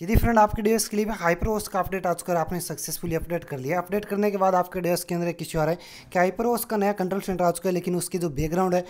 यदि फ्रेंड आपके डेवस के लिए हाइपर ओस का अपडेट आ चुका है आपने सक्सेसफुली अपडेट कर लिया अपडेट करने के बाद आपके डेवस के अंदर एक इश्यू आ रहा है कि हाइपर ओस का नया कंट्रोल सेंटर आ चुका है लेकिन उसकी जो बैकग्राउंड है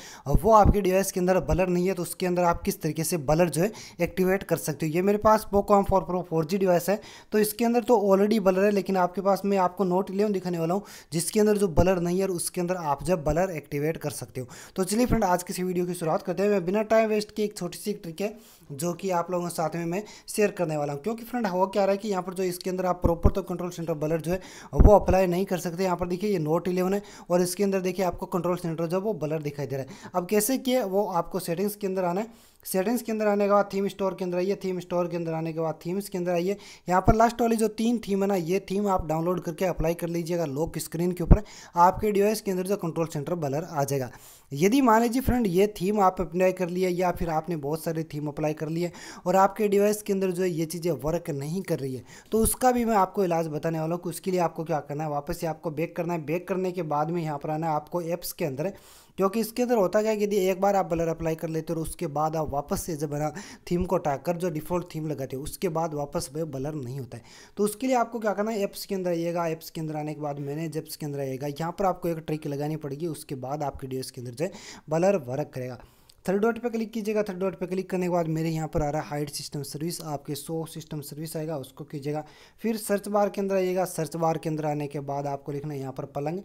वो आपके डिवाइस के अंदर बलर नहीं है तो उसके अंदर आप किस तरीके से बलर जो है एक्टिवेट कर सकते हो ये मेरे पास Poco M four pro four G device है तो इसके अंदर तो ऑलरेडी बलर है लेकिन आपके पास मैं आपको नोट इलेवन दिखाने वाला हूँ जिसके अंदर जो बलर नहीं है उसके अंदर आप जब बलर एक्टिवेट कर सकते हो तो चलिए फ्रेंड आज किसी वीडियो की शुरुआत करते हैं मैं बिना टाइम वेस्ट की एक छोटी सी ट्रिक है जो कि आप लोगों के साथ में मैं शेयर करने वाला हूँ हूँ क्योंकि फ्रेंड हवा क्या रहा है कि यहाँ पर जो इसके अंदर आप प्रॉपर तो कंट्रोल सेंटर बलर जो है वो अप्लाई नहीं कर सकते यहाँ पर देखिए ये नोट इलेवन है और इसके अंदर देखिए आपको कंट्रोल सेंटर जो है वो बलर दिखाई दे रहा है अब कैसे किए वो आपको सेटिंग्स के अंदर आना है सेटिंग्स के अंदर आने के बाद थीम स्टोर के अंदर आइए थीम स्टोर के अंदर आने के बाद थीम्स के अंदर आइए यहाँ पर लास्ट वाली जो तीन थीम है ना ये थीम आप डाउनलोड करके अप्लाई कर लीजिएगा लॉक स्क्रीन के ऊपर आपके डिवाइस के अंदर जो कंट्रोल सेंटर बलर आ जाएगा यदि मान लीजिए फ्रेंड ये थीम आप अप्लाई कर लिया या फिर आपने बहुत सारे थीम अप्लाई कर लिए और आपके डिवाइस के अंदर जो है ये चीज़ें वर्क नहीं कर रही है तो उसका भी मैं आपको इलाज बताने वाला हूँ कि उसके लिए आपको क्या करना है वापस से आपको बैक करना है बैक करने के बाद में यहाँ पर आना है आपको ऐप्स के अंदर क्योंकि इसके अंदर होता क्या है यदि एक बार आप ब्लर अप्लाई कर लेते हो और उसके बाद आप वापस से जब है ना थीम को हटा कर जो डिफ़ॉल्ट थीम लगाते हो उसके बाद वापस वह ब्लर नहीं होता है तो उसके लिए आपको क्या करना है एप्स के अंदर आइएगा एप्स के अंदर आने के बाद मैनेज एप्स के अंदर आइएगा यहाँ पर आपको एक ट्रिक लगानी पड़ेगी उसके बाद आपकी डी के अंदर जो है ब्लर वर्क करेगा थर्ड डॉट पे क्लिक कीजिएगा थर्ड डॉट पे क्लिक करने के बाद मेरे यहाँ पर आ रहा है हाइट सिस्टम सर्विस आपके सो सिस्टम सर्विस आएगा उसको कीजिएगा फिर सर्च बार के अंदर आइएगा सर्च बार के अंदर आने के बाद आपको लिखना है यहाँ पर पलंग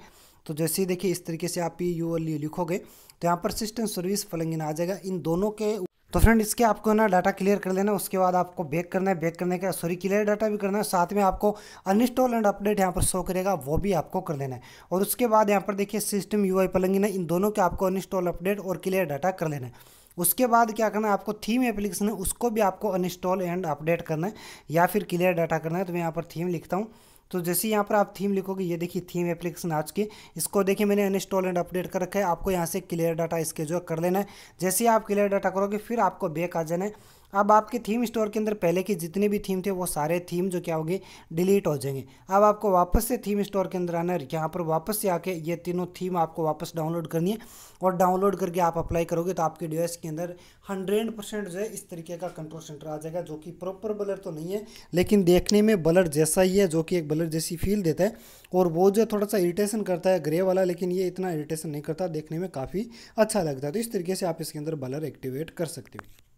तो जैसे ही देखिए इस तरीके से आप ये यू एल यू लिखोगे तो यहाँ पर सिस्टम सर्विस फलंगिन आ जाएगा इन दोनों के तो फ्रेंड इसके आपको ना डाटा क्लियर कर लेना उसके बाद आपको बैक करना है बैक करने के सॉरी क्लियर डाटा भी करना है साथ में आपको अनइंस्टॉल एंड अपडेट यहाँ पर शो करेगा वो भी आपको कर लेना है और उसके बाद यहाँ पर देखिए सिस्टम यू आई पलंगिन है इन दोनों के आपको अनइंस्टॉल अपडेट और क्लियर डाटा कर लेना है उसके बाद क्या करना है आपको थीम एप्लीकेशन है उसको भी आपको अनइंस्टॉल एंड अपडेट करना है या फिर क्लियर डाटा करना है तो मैं यहाँ पर थीम लिखता हूँ तो जैसे यहाँ पर आप थीम लिखोगे ये देखिए थीम एप्लीकेशन आज की इसको देखिए मैंने अनइंस्टॉल एंड अपडेट कर रखा है आपको यहाँ से क्लियर डाटा इसके जो कर लेना है जैसे आप क्लियर डाटा करोगे फिर आपको बैक आ जाना है अब आपके थीम स्टोर के अंदर पहले के जितने भी थीम थे वो सारे थीम जो क्या होंगे डिलीट हो जाएंगे अब आपको वापस से थीम स्टोर के अंदर आना है यहाँ पर वापस से आके ये तीनों थीम आपको वापस डाउनलोड करनी है और डाउनलोड करके आप अप्लाई करोगे तो आपके डिवाइस के अंदर हंड्रेड परसेंट जो है इस तरीके का कंट्रोल सेंटर आ जाएगा जो कि प्रॉपर बलर तो नहीं है लेकिन देखने में बलर जैसा ही है जो कि एक बलर जैसी फील देता है और वो जो थोड़ा सा इरीटेशन करता है ग्रे वाला लेकिन ये इतना इरीटेशन नहीं करता देखने में काफ़ी अच्छा लगता है तो इस तरीके से आप इसके अंदर बलर एक्टिवेट कर सकते हो